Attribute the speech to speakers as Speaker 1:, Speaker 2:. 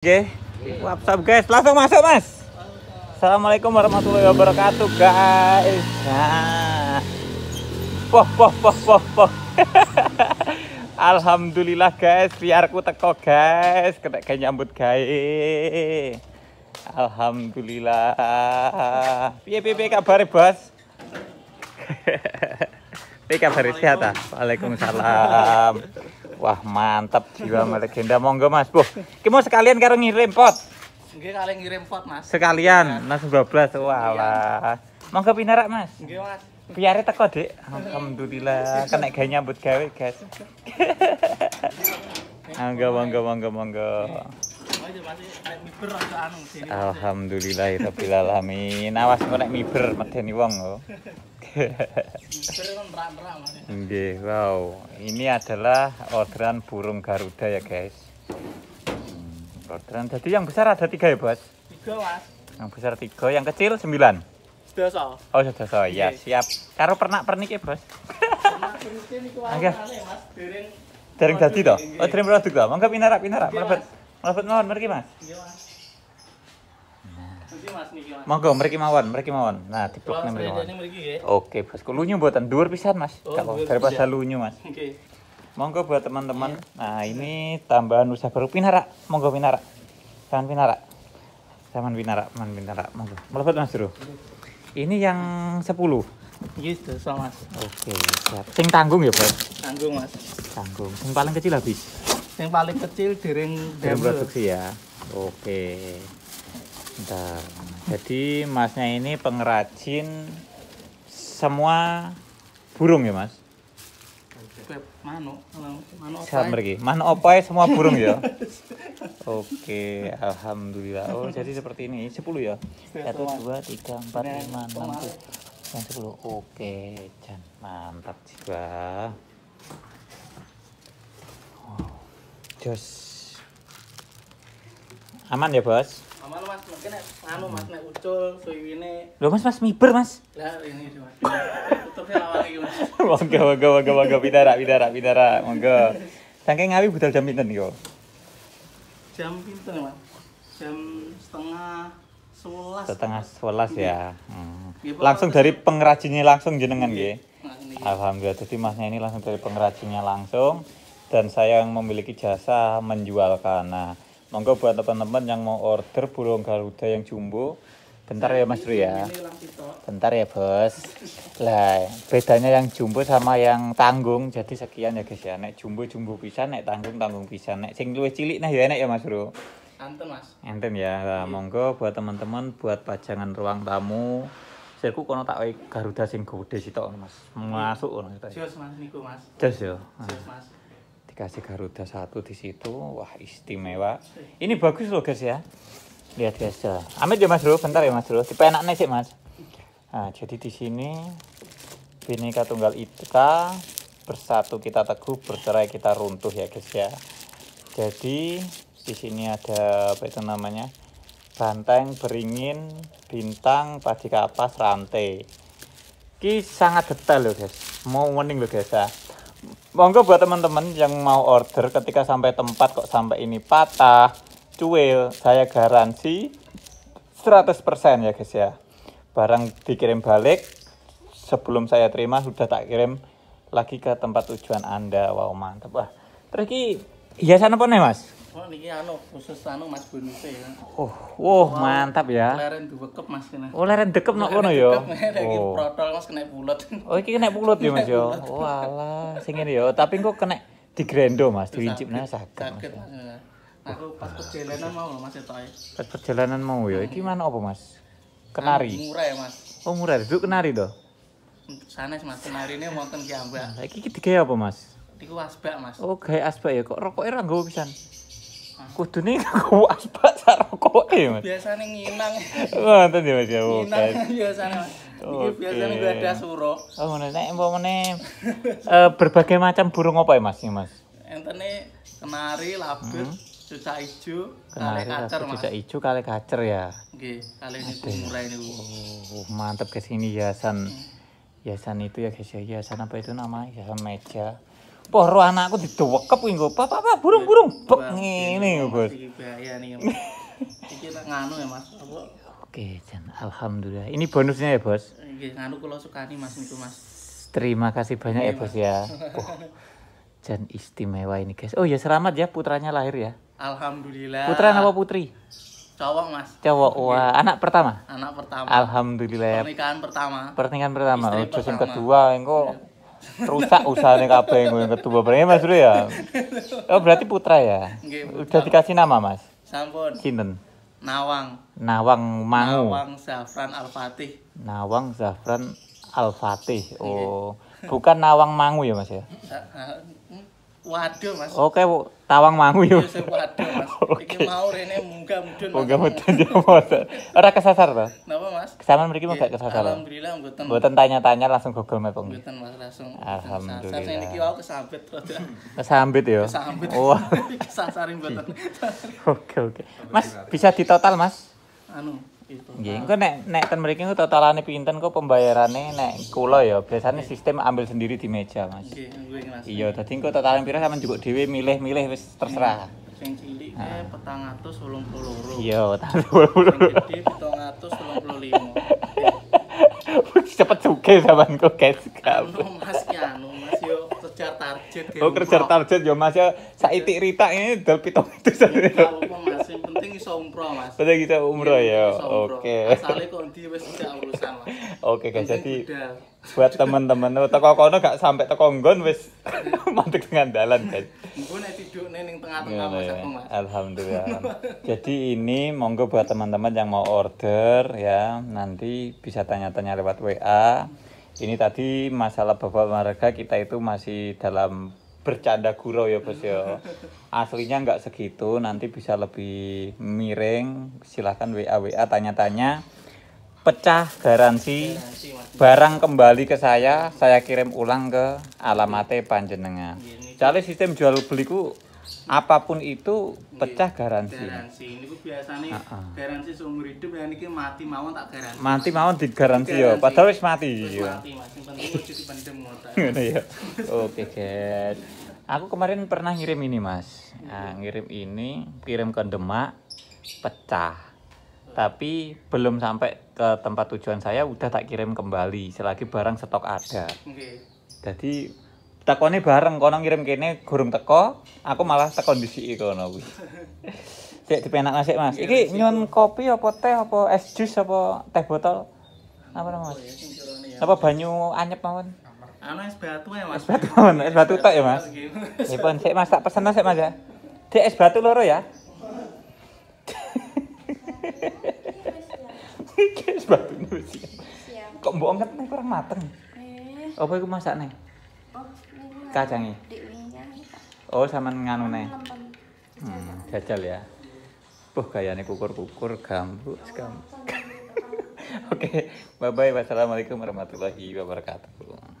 Speaker 1: Oke, okay. WhatsApp guys, langsung masuk mas. Assalamualaikum warahmatullahi wabarakatuh guys. Nah, poh poh poh poh Alhamdulillah guys, liarku teko guys, kena kayak nyambut guys. Alhamdulillah. Piye piye kabar bos? Piye kabar sehat ah? Waalaikumsalam. Wah, mantap jiwa legenda Monggo Mas. Bu, kita mau sekalian karo ngirim pot.
Speaker 2: Nggih, kalian ngirim pot, Mas.
Speaker 1: Sekalian, iya. Mas 12. Wah, iya. wah. Monggo pinarak, Mas. Nggih, Mas. Biare teko, dek Alhamdulillah, kena gaya nyambut gawe, guys. monggo, monggo, monggo, monggo.
Speaker 2: Anu,
Speaker 1: Alhamdulillah itu alamin. Awas mau naik miber medeni wong lo. Oh.
Speaker 2: Kan
Speaker 1: wow. Ini adalah orderan burung Garuda ya, guys. orderan. Jadi yang besar ada tiga ya, Bos? Tiga, Mas. Yang besar tiga, yang kecil sembilan. Sudah Oh, sudah soal. Ya, siap. Karo pernah pernik ya, Bos.
Speaker 2: Pernak-pernik ini wae, Mas. Dering.
Speaker 1: Dering jadi to? Oh, dering produk Mangga pinarap-pinarap, Lebet mawon mriki Mas.
Speaker 2: Iya Mas. Monggo mriki
Speaker 1: mawon, mriki mawon. Nah, diplok nih mawon. Oke, Bos. Lunyu mboten dhuwur pisan, Mas. Oh, Kalau daripada lunyu, Mas. Oke. Monggo buat teman-teman. Iya. Nah, ini tambahan usaha baru Pinara. Monggo Pinara. Taman Pinara. Taman Pinara, man Pinara. Monggo. Mas Bro. Ini yang 10. Gitu, sama Mas. Oke, siap. Sing tanggung ya, Bos?
Speaker 2: Tanggung, Mas. Tanggung.
Speaker 1: Sing paling kecil habis
Speaker 2: yang paling kecil dering dering produksi ya
Speaker 1: oke Bentar. jadi masnya ini pengrajin semua burung ya mas
Speaker 2: Mano, mano, mano mano, opo semua burung ya oke alhamdulillah oh jadi
Speaker 1: seperti ini 10 ya Satu, dua, tiga, empat, nah, lima, enam, tujuh, sepuluh. oke mantap juga. Jos. Aman ya, Bos? Aman, Mas. Mungkin anu Mas nek ucul suwiwine. Lho, Mas, Mas miber, Mas. Lah,
Speaker 2: ini Mas. Tutupnya awake Mas.
Speaker 1: Monggo, monggo, monggo, monggo pidara, pidara, pidara. Monggo. Saking ngawi budal jam pinten niku?
Speaker 2: Jam pinten, ya, Mas? Jam setengah sebelas. Setengah sebelas ya. Hmm.
Speaker 1: Langsung dari pengrajinnya langsung jenengan nggih. Nah, Alhamdulillah. Jadi Masnya ini langsung dari pengrajinnya langsung dan saya yang memiliki jasa menjual karena monggo buat teman-teman yang mau order burung garuda yang jumbo, bentar ya Mas Bro ya. Bentar ya Bos. Lah, bedanya yang jumbo sama yang tanggung. Jadi sekian ya guys ya. Nek jumbo jumbo bisa, nek tanggung tanggung bisa, Nek sing luwe cilik nah ya enak ya Mas Bro. Enten Mas. Enten ya. Nah, monggo buat teman-teman buat pajangan ruang tamu. Sirku kono tak garuda sing gede toh Mas. Masuk ngono
Speaker 2: Jos Mas niku Mas. Jos
Speaker 1: yo. Jos Mas dikasih Garuda satu di situ wah istimewa ini bagus loh guys ya lihat guys ya amit ya mas bro bentar ya mas bro dipenaknya sih mas nah jadi di sini Bhinneka Tunggal Ika bersatu kita teguh bercerai kita runtuh ya guys ya jadi di sini ada apa itu namanya banteng beringin bintang padi kapas rantai ini sangat detail loh guys mau warning loh guys ya monggo buat teman-teman yang mau order ketika sampai tempat kok sampai ini patah cuil saya garansi 100% ya guys ya barang dikirim balik sebelum saya terima sudah tak kirim lagi ke tempat tujuan anda wow mantap wah
Speaker 2: terus ki hiasan apa nih mas Oh, ini anu khusus anu Mas Bonuse ya.
Speaker 1: Oh, wow, mantap ya.
Speaker 2: Leren dekep Mas kena. Oh, leren dekep nok kono ya. Iki oh. protol Mas kena bulat Oh, iki
Speaker 1: kena bulat ya Mas ya. Oh, alah, sing ngene ya. Tapi kok kena digrendo Mas, diwincipna saged.
Speaker 2: Saged Mas. Ya. Ya. Aku pas perjalanan mau lho Mas ya
Speaker 1: Pas perjalanan mau ya. Iki mana apa Mas? Kenari. Anu, murah ya Mas. Oh, murah. Duduk kenari to.
Speaker 2: Sanes Mas, kenari ini wonten ki ambak. Iki
Speaker 1: digawe apa Mas?
Speaker 2: Iku asbak Mas. Oh,
Speaker 1: gawe asbak ya kok rokoknya ra nggowo pisan kudune aku asbak sarokoke mas biasanya
Speaker 2: nginang ngoten
Speaker 1: ya mas ya nginang
Speaker 2: biasane mas Okay. biasanya gue ada suro. Oh,
Speaker 1: mana nih umpamane eh berbagai macam burung apa ya Mas? Mas.
Speaker 2: Entene kenari, labir, hmm. cucak ijo, kacer Mas. Cucak
Speaker 1: hijau kale kacer ya.
Speaker 2: Gih kale niku murah niku. Oh,
Speaker 1: mantep kesini hiasan. Hiasan itu ya guys ya, hiasan apa itu namanya? Hiasan meja. Poh roh anakku didowekep kuwi nggo. Papa, papa, burung-burung bek ngene, Bos. Iki
Speaker 2: Iki tak nganu ya, Mas.
Speaker 1: Oke, Jan. Alhamdulillah. Ini bonusnya ya, Bos.
Speaker 2: Nggih, nganu kula sukani Mas niku, Mas.
Speaker 1: Terima kasih banyak ya, Bos ya. Jan istimewa ini, guys. Oh ya, selamat ya putranya lahir ya.
Speaker 2: Alhamdulillah. Putra apa putri? cowok mas cowok wah anak pertama anak pertama alhamdulillah pernikahan pertama
Speaker 1: pernikahan pertama oh, kedua engko iya rusak usahane apa yang ketua barangnya Mas Bro ya. Oh berarti putra ya. Udah dikasih nama Mas. Sampun. Sinten?
Speaker 2: Nawang.
Speaker 1: Nawang Mangu. Nawang
Speaker 2: Zafran Al-Fatih. Nawang
Speaker 1: Zafran Al-Fatih. Oh, bukan Nawang Mangu ya Mas ya?
Speaker 2: Waduh, Mas. Oke,
Speaker 1: Bu. Tawang mangu yo. Yo iya, waduh, Mas. Okay. Iki mau rene munggah mudun. Munggah mudun yo mboten. Ora kesasar to? Napa, Mas? Kesaman mriki mau iya, gak kesasar. Alhamdulillah mboten. Mboten tanya-tanya langsung Google Map mboten. Mas, langsung. Alhamdulillah. Sasar niki
Speaker 2: wae kesambet rada. Kesambet yo. Kesambet. Wah.
Speaker 1: Kesasarin mboten. Oke, oke. Mas, bisa ditotal, Mas?
Speaker 2: Anu, Gitu.
Speaker 1: Nggih, engko nek nek ten mriki engko totalane pinten kok pembayarane nek kula ya biasanya sistem ambil sendiri di meja, Mas.
Speaker 2: Nggih, Iya,
Speaker 1: dadi engko totalane pira sampean juga dhewe milih-milih wis terserah.
Speaker 2: Sing cilik ah. e 482. Iya, 482. Sing gede 785. Cepet juga zaman kok guys. Anu, Mas ki anu, Mas yo kerja target. Oh, kerja
Speaker 1: target yo Mas ya. saiki Rita ini dol 700 umroh mas kita iya, umroh ya oke
Speaker 2: asalnya wes gak urusan mas oke kan jadi
Speaker 1: buat teman-teman oh, teko kono gak sampai teko nggon wis mantek dengan dalan kan. gue
Speaker 2: nek ning tengah-tengah mas ya. aku mas
Speaker 1: alhamdulillah jadi ini monggo buat teman-teman yang mau order ya nanti bisa tanya-tanya lewat WA ini tadi masalah beberapa mereka kita itu masih dalam bercanda gurau ya bos ya aslinya nggak segitu nanti bisa lebih miring silahkan wa wa tanya-tanya pecah garansi, barang kembali ke saya saya kirim ulang ke alamatnya panjenengan iya, cari sistem jual beliku apapun itu iya, pecah garansi. Garansi
Speaker 2: ku biasanya uh -uh. Ah. garansi seumur hidup ya ini mati mawon tak garansi. Mati mawon garansi ya, padahal wis mati ya. Mati, masing penting wis dipendem
Speaker 1: Oke, guys. Aku kemarin pernah ngirim ini, Mas. Nah, ngirim ini, kirim ke Demak, pecah. Tapi belum sampai ke tempat tujuan saya udah tak kirim kembali selagi barang stok ada. Jadi tekone bareng kono ngirim kene gurung teko aku malah tekon dhisiki kono kuwi Cek dipenak sik Mas. Iki nyun kopi apa teh apa es jus apa teh botol? Apa namanya? Oh, ya. Apa banyu anyep mawon?
Speaker 2: Anu es batu ya Mas. Es batu mawon, es batu tok ya Mas. Dipun
Speaker 1: iya, sik Mas tak pesen sik Mas ya. Dek es batu loro ya. es batu ya. Kok mbok ngetne kurang mateng.
Speaker 2: Eh. Apa masak masakne? kacangnya
Speaker 1: oh sama nganune hmm, jajal ya Buh gayane kukur-kukur gambuk sekam. Oke, okay, bye bye. Wassalamualaikum warahmatullahi wabarakatuh.